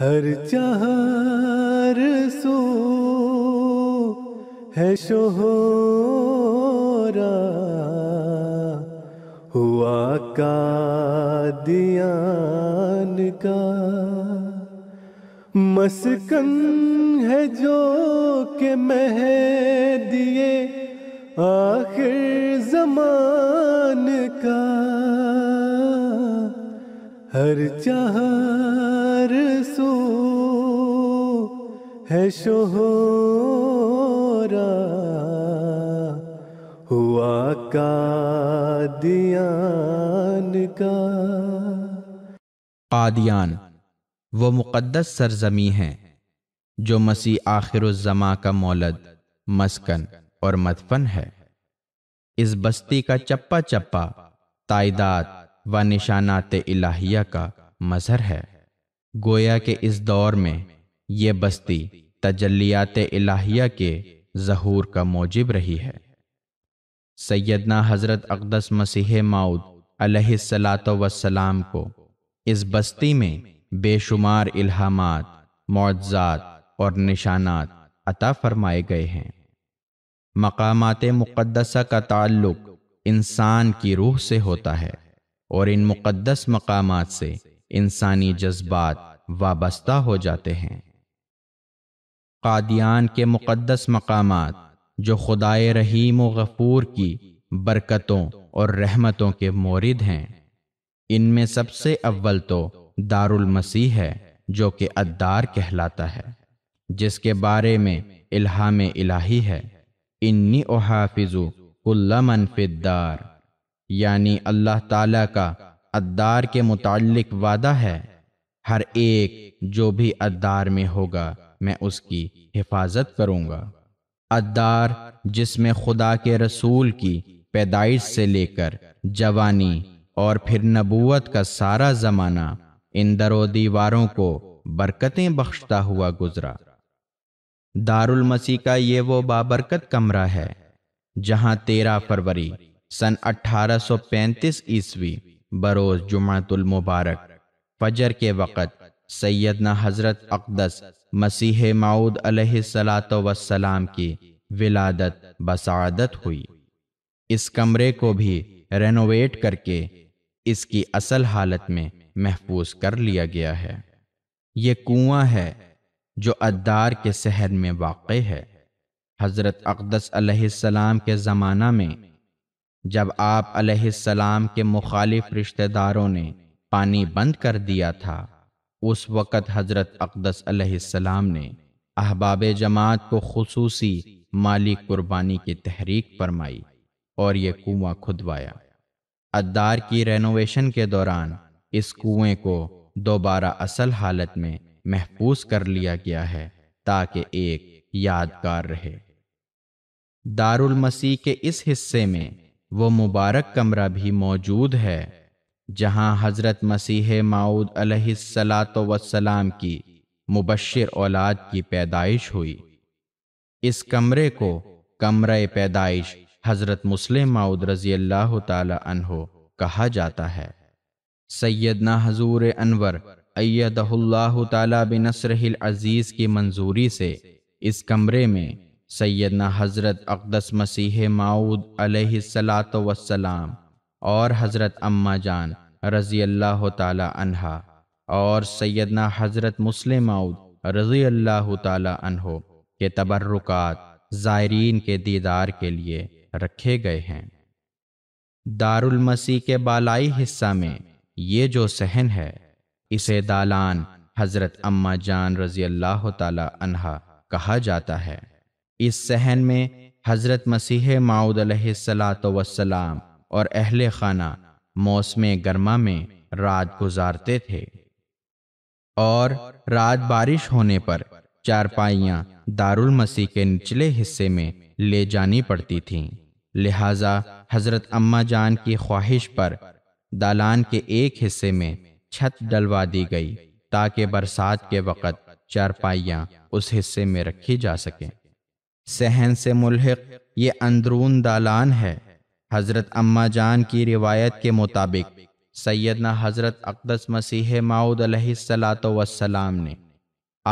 हर चार सो है शोहरा हुआ का दियान का मस्कन है जो के मह दिए आखिर जमान का हर चार है शोहरा हुआ कादियान का कादियान वो मुक़दस सरजमी है जो मसीह आखिर जमा का मौलद मस्कन और मदफन है इस बस्ती का चप्पा चप्पा तायदाद व निशानात इलाहिया का मजहर है गोया के इस दौर में ये बस्ती तजलियात इलाहिया के जहूर का मौजिब रही है सैदना हज़रत अकदस मसीह माउद सलात वसलाम को इस बस्ती में बेशुमार इल्हामात मुआजात और निशानात अता फरमाए गए हैं मकामात मुक़दसा का ताल्लुक इंसान की रूह से होता है और इन मुक़दस मकामात से इंसानी जज्बात वाबस्ता हो जाते हैं कादियान के मुक़दस मकाम जो खुदाए रहीम व गफूर की बरकतों और रहमतों के मोरद हैं इनमें सबसे अव्वल तो दारुल मसीह है जो कि अद्दार कहलाता है जिसके बारे में इल्हाम इलाही है इन्नी ओहाफिजु कुल्लमन फिद्दार यानी अल्लाह ताला का अद्दार के मुतालिक वादा है हर एक जो भी अद्दार में होगा मैं उसकी हिफाजत करूंगा अद्दार जिसमें खुदा के रसूल की पैदाइश से लेकर जवानी और फिर नबूत का सारा ज़माना इन दरो दीवारों को बरकतें बख्शता हुआ गुजरा दारुल मसीह का ये वो बाबरकत कमरा है जहां तेरह फरवरी सन 1835 ईस्वी बरोज जुमातुल मुबारक फजर के वक़्त सैदना हज़रत अकदस मसीह माऊद सलाम की विलादत बसादत हुई इस कमरे को भी रेनोवेट करके इसकी असल हालत में महफूज कर लिया गया है ये कुआं है जो अद्दार के शहर में वाक़ है हज़रत अकदस सलाम के ज़माना में जब आप सलाम के मुखालिफ रिश्तेदारों ने पानी बंद कर दिया था उस वक़्त हज़रत अकदस अलैहिस्सलाम ने अहबाब जमात को खसूसी माली कुर्बानी की तहरीक फरमाई और ये कुआं खुदवाया अद्दार की रेनोवेशन के दौरान इस कुएं को दोबारा असल हालत में महफूज कर लिया गया है ताकि एक यादगार रहे दारुल मसीह के इस हिस्से में वो मुबारक कमरा भी मौजूद है जहां हज़रत मसीह माऊद सलाम की मुबशर औलाद की पैदाइश हुई इस कमरे को कमर पैदाइश हज़रत मुस्लिम माऊद रज़ी अल्लाह तहो कहा जाता है सैदना हजूर अनवर अयदहुल्लाह बिनसरहिल अज़ीज़ की मंजूरी से इस कमरे में सैदना हज़रत अकदस मसीह माऊद सलाम और हज़रत अम्मा जान रज़ी अल्लाह तहा और सैदना हज़रत मुस्लिम मऊद रज़ी अल्लाह तहो के तबर्रुकात ज़ायरीन के दीदार के लिए रखे गए हैं दारुल मसीह के बालाई हिस्सा में ये जो सहन है इसे दालान हज़रत अम्मा जान रज़ी अल्लाह तहा कहा जाता है इस सहन में हज़रत मसीह माउद सलात वसलाम और अहल खाना मौसम गर्मा में रात गुजारते थे और रात बारिश होने पर चारपाइयाँ दारुल मसीह के निचले हिस्से में ले जानी पड़ती थीं लिहाजा हज़रत अम्मा जान की ख्वाहिश पर दालान के एक हिस्से में छत डलवा दी गई ताकि बरसात के वक़्त चारपाइयाँ उस हिस्से में रखी जा सकें सहन से मुलहक ये अंदरून दालान है हज़रत अम्मा जान की रिवायत के मुताबिक सैदना हज़रत अकदस मसीह माऊद सलाम ने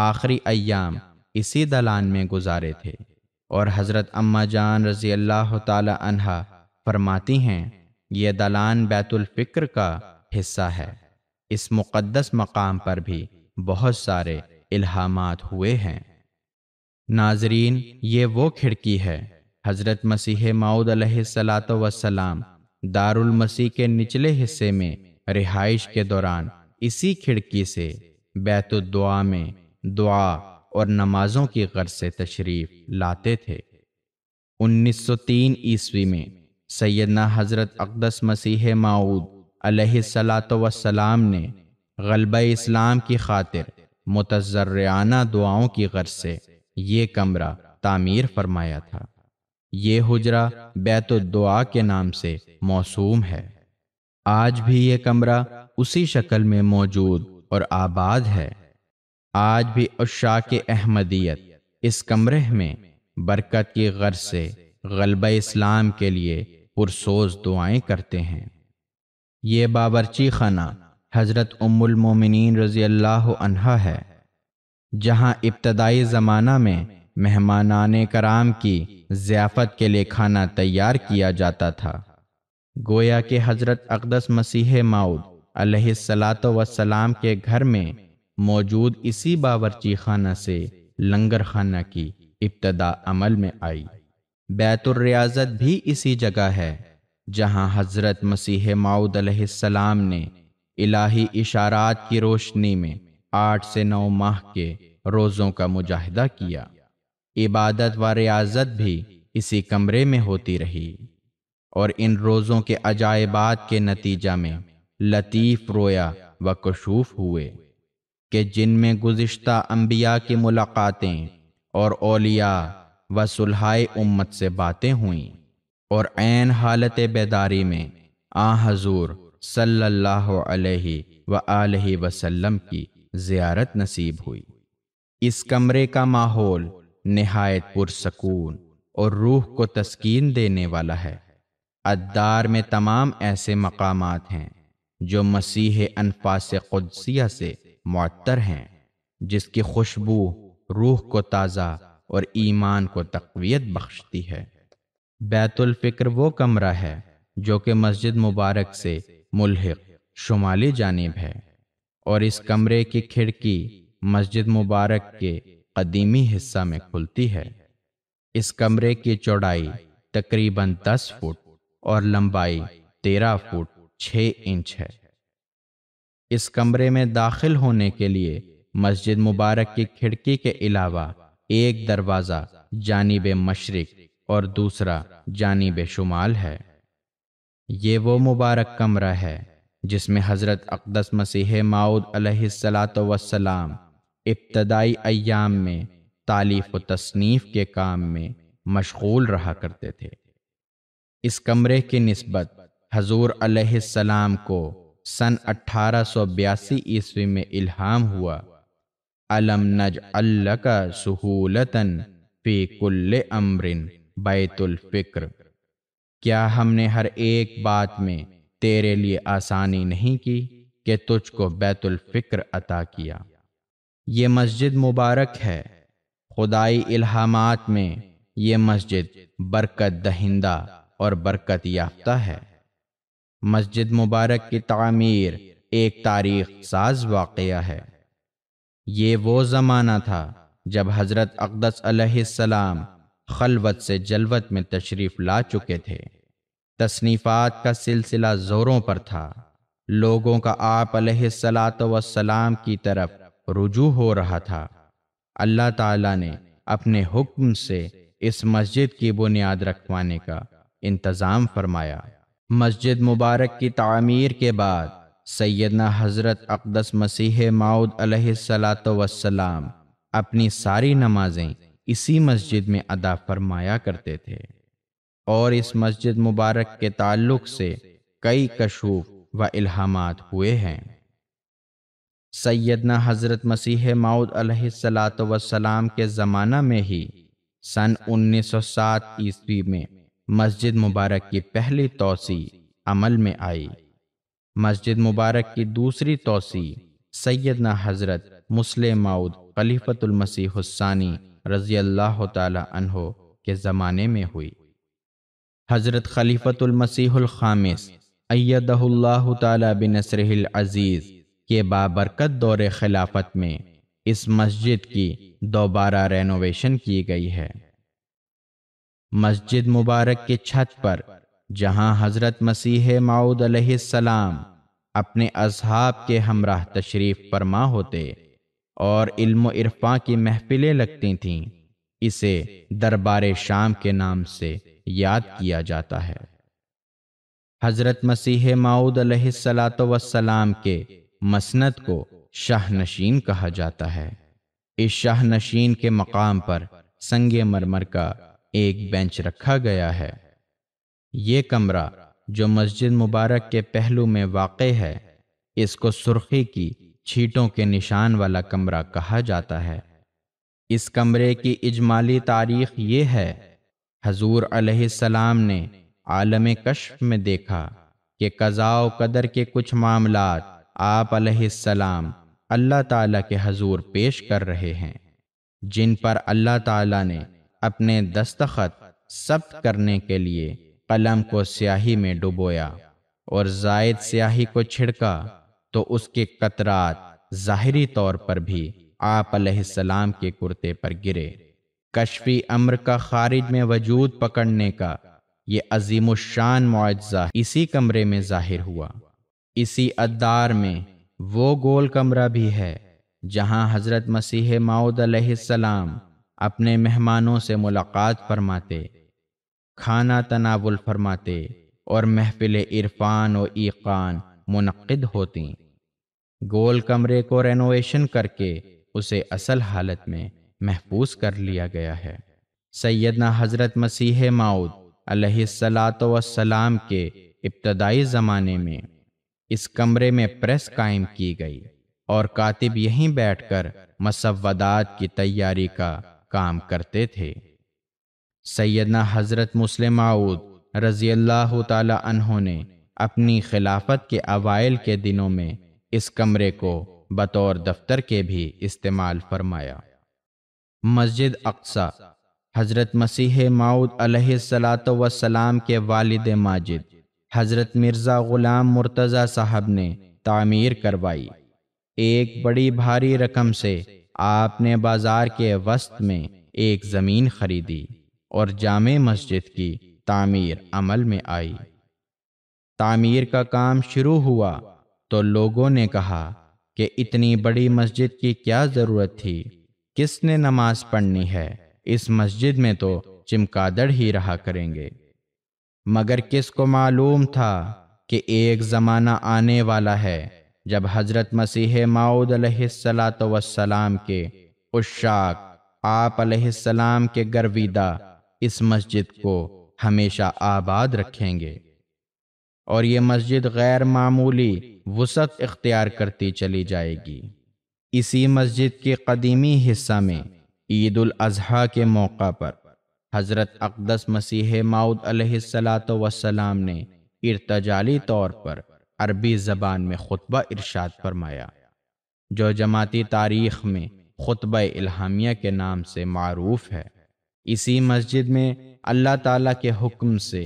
आखिरी अयाम इसी दलान में गुजारे थे और हज़रत अम्मा जान रज़ी अल्लाह तहा फरमाती हैं यह दलान बैतुलफ़िक्र का हिस्सा है इस मुक़दस मकाम पर भी बहुत सारे इल्हामात हुए हैं नाजरीन ये वो खिड़की है हज़रत मसीह माऊद सलात वसलाम दारुल मसीह के निचले हिस्से में रिहाइश के दौरान इसी खिड़की से बैतुद्दुआ में दुआ और नमाजों की गर्ज से तशरीफ लाते थे 1903 ईस्वी में सैदना हज़रत अकदस मसीह माऊद सलात वसलाम ने गलब इस्लाम की खातिर मुतजराना दुआओं की गर्ज से ये कमरा तामीर फरमाया था ये हुजरा बैत दुआ के नाम से मौसूम है आज भी ये कमरा उसी शक्ल में मौजूद और आबाद है आज भी उशा के अहमदियत इस कमरे में बरकत की गर्ज से गलब इस्लाम के लिए पुरसोज दुआएं करते हैं ये बाबरची खाना हज़रत उम्मुलमोमिन रज़ी अल्लाह है जहां इब्तदाई ज़माना में मेहमान कराम की ज़ियाफ़त के लिए खाना तैयार किया जाता था गोया के हज़रत अकदस मसीह माउद सलात वसलाम के घर में मौजूद इसी बावरची खाना से लंगर खाना की इब्तदा अमल में आई बैतुलरियाजत भी इसी जगह है जहां हज़रत मसीह माउद सलाम ने इलाही इशारात की रोशनी में आठ से नौ माह के रोज़ों का मुजाहिदा किया इबादत व रियाजत भी इसी कमरे में होती रही और इन रोज़ों के अजायबात के नतीजा में लतीफ़ रोया व कशूफ हुए कि जिनमें गुज्त अम्बिया की मुलाकातें और ओलिया व सुलहाए उम्मत से बातें हुईं और ऐन हालत बेदारी में आ हजूर सल्लल्लाहु अलैहि व आलि वसल्लम की ज़ियारत नसीब हुई इस कमरे का माहौल नहायत पुरसकून और रूह को तस्कीन देने वाला है अद्दार में तमाम ऐसे मकाम हैं जो मसीह अनफास क़ुदसिया से मअतर हैं जिसकी खुशबू रूह को ताज़ा और ईमान को तकवीत बख्शती है बैतुलफ़िक्र वो कमरा है जो कि मस्जिद मुबारक से मुलहक शुमाली जानब है और इस कमरे की खिड़की मस्जिद मुबारक के कदीमी हिस्सा में खुलती है इस कमरे की चौड़ाई तकरीबन 10 फुट और लंबाई 13 फुट 6 इंच है इस कमरे में दाखिल होने के लिए मस्जिद मुबारक की खिड़की के अलावा एक दरवाज़ा जानब मशरक और दूसरा जानब शुमाल है ये वो मुबारक कमरा है जिसमें हज़रत अकदस मसीह माउद सलात वसलाम इब्तदाई अयाम में तालीफ व तसनीफ़ के काम में मशगूल रहा करते थे इस कमरे की नस्बत हजूर अलैहिस्सलाम को सन 1882 ईस्वी में इल्हाम हुआ अलम नज का सहूलतन फी कुल अमरिन बैतुल फिक्र क्या हमने हर एक बात में तेरे लिए आसानी नहीं की कि तुझको बैतुल फिक्र अता किया ये मस्जिद मुबारक है खुदाई इल्हामात में ये मस्जिद बरकत दहिंदा और बरकत याफ्ता है मस्जिद मुबारक की तमीर एक तारीख साज वाक़ है ये वो ज़माना था जब हज़रत अकदस सलाम खलवत से जलवत में तशरीफ़ ला चुके थे तसनीफ़ात का सिलसिला ज़ोरों पर था लोगों का आप सलात वसलाम की तरफ रुजू हो रहा था अल्लाह ताला ने अपने हुक्म से इस मस्जिद की बुनियाद रखवाने का इंतज़ाम फरमाया मस्जिद मुबारक की तमीर के बाद सैदना हज़रत अकदस मसीह माउद सलाम वसलाम अपनी सारी नमाजें इसी मस्जिद में अदा फरमाया करते थे और इस मस्जिद मुबारक के ताल्लुक से कई कशूफ व इल्हामात हुए हैं सैदना हज़रत मसीह माउद सलात वसलाम के ज़माना में ही सन 1907 ईस्वी में मस्जिद मुबारक की पहली तोसी अमल में आई मस्जिद मुबारक की दूसरी तोसी सैदना हज़रत मुस्लिम माउद खलीफतुलमसीह हुस्सानी रज़ी अल्लाह तहो के ज़माने में हुई हज़रत खलीफतुलमसीहल खामिस अयदहुल्लाह अज़ीज़ के बाबरकत दौर खिलाफत में इस मस्जिद की दोबारा रेनोवेशन की गई है मस्जिद मुबारक की छत पर जहां हजरत मसीह माऊद सलाम अपने अजहाब के हमरा तशरीफ फरमा होते और इल्म इरफा की महफिलें लगती थीं इसे दरबार शाम के नाम से याद किया जाता है हजरत मसीह माऊद सलाम के मसनत को शाहनशीन कहा जाता है इस शाहनशीन के मकाम पर संग मरमर का एक बेंच रखा गया है ये कमरा जो मस्जिद मुबारक के पहलू में वाक़ है इसको सुर्खी की छीटों के निशान वाला कमरा कहा जाता है इस कमरे की इजमाली तारीख ये है हजूर सलाम ने आलम कश्फ में देखा कि कज़ा कदर के कुछ मामलात आप अलैहिस्सलाम अल्लाह ताला के हजूर पेश कर रहे हैं जिन पर अल्लाह ताला ने अपने दस्तखत सब्त करने के लिए कलम को स्याही में डुबोया और जायद स्याही को छिड़का तो उसके कतरात ज़ाहरी तौर पर भी आप अलैहिस्सलाम के कुर्ते पर गिरे कशफी अम्र का खारिज में वजूद पकड़ने का ये अजीम शान इसी कमरे में जाहिर हुआ इसी अद्दार में वो गोल कमरा भी है जहां हज़रत मसीह माउद सलाम अपने मेहमानों से मुलाकात फरमाते खाना तनावुल फरमाते और महफिल इरफान और ईकान मुनद होती गोल कमरे को रेनोवेशन करके उसे असल हालत में महफूज कर लिया गया है सैदना हज़रत मसीह माउद सलात वसलाम के इब्तदाई ज़माने में इस कमरे में प्रेस कायम की गई और कातिब यहीं बैठकर मसवदात की तैयारी का काम करते थे सैदना हज़रत मुस्लिम आऊद रजी अल्लाह तहों ने अपनी खिलाफत के अवाइल के दिनों में इस कमरे को बतौर दफ्तर के भी इस्तेमाल फरमाया मस्जिद अक्सा हज़रत मसीह माऊद सलात वसलाम के वालिद माजिद हज़रत मिर्ज़ा ग़ुलाम मुर्तज़ा साहब ने तामीर करवाई एक बड़ी भारी रकम से आपने बाज़ार के वस्त में एक ज़मीन खरीदी और जाम मस्जिद की तामीर अमल में आई तामीर का काम शुरू हुआ तो लोगों ने कहा कि इतनी बड़ी मस्जिद की क्या ज़रूरत थी किसने नमाज पढ़नी है इस मस्जिद में तो चिमकादड़ ही रहा करेंगे मगर किसको मालूम था कि एक ज़माना आने वाला है जब हज़रत मसीह माऊद सलाम के उशाक आप सलाम के गर्विदा इस मस्जिद को हमेशा आबाद रखेंगे और ये मस्जिद गैर मामूली वसत इख्तियार करती चली जाएगी इसी मस्जिद के कदीमी हिस्सा में ईद अजहा के मौका पर हज़रत अकदस मसीह माउद अलैहिस्सलात वसलाम ने इर्तजाली तौर पर अरबी ज़बान में खुतबा इरशाद फरमाया जो जमाती तारीख में खुतब इल्हामिया के नाम से मरूफ है इसी मस्जिद में अल्लाह ताला के हुक्म से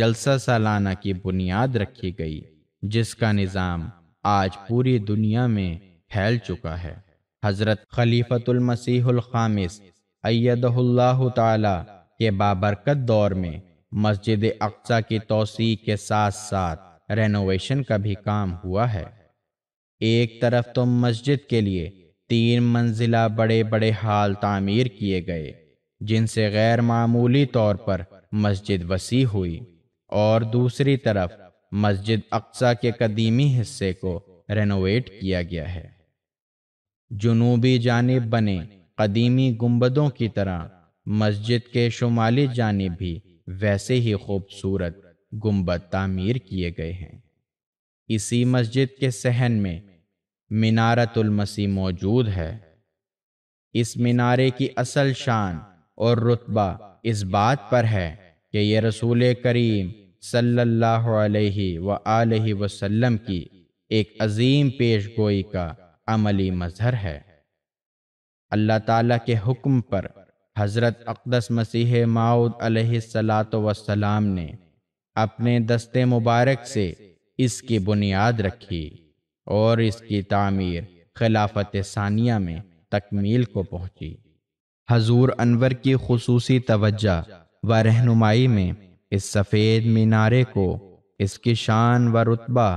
जलसा सालाना की बुनियाद रखी गई जिसका निज़ाम आज पूरी दुनिया में फैल चुका है हज़रत खलीफतुलमसीहल खामिस अयदहुल्लाह ताला के बाबरकत दौर में मस्जिद अक्सा की तोसी के साथ साथ रेनोवेशन का भी काम हुआ है एक तरफ तो मस्जिद के लिए तीन मंजिला बड़े बड़े हाल तामीर किए गए जिनसे गैर मामूली तौर पर मस्जिद वसी हुई और दूसरी तरफ मस्जिद अक्सा के कदीमी हिस्से को रेनोवेट किया गया है जुनूबी जानब बने कदीमी गुम्बदों की तरह मस्जिद के शुमाली जाने भी वैसे ही खूबसूरत गुम्बद तामीर किए गए हैं इसी मस्जिद के सहन में मीनारतुल मसीह मौजूद है इस मीनारे की असल शान और रुतबा इस बात पर है कि यह रसूल करीम सल्लल्लाहु अलैहि व वसल्लम की एक अजीम पेश गोई का अमली मजहर है अल्लाह ताला के हुक्म पर हज़रत अकदस मसीह माउद सलात वसलाम ने अपने दस्ते मुबारक से इसकी बुनियाद रखी और इसकी तामीर खिलाफत सानिया में तकमील को पहुंची। हजूर अनवर की खसूसी तवज्जा व रहनुमाई में इस सफ़ेद मीनारे को इसकी शान व रुतबा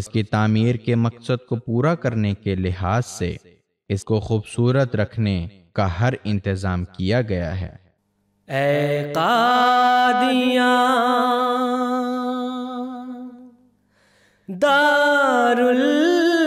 इसकी तामीर के मकसद को पूरा करने के लिहाज से इसको खूबसूरत रखने का हर इंतज़ाम किया गया है दारुल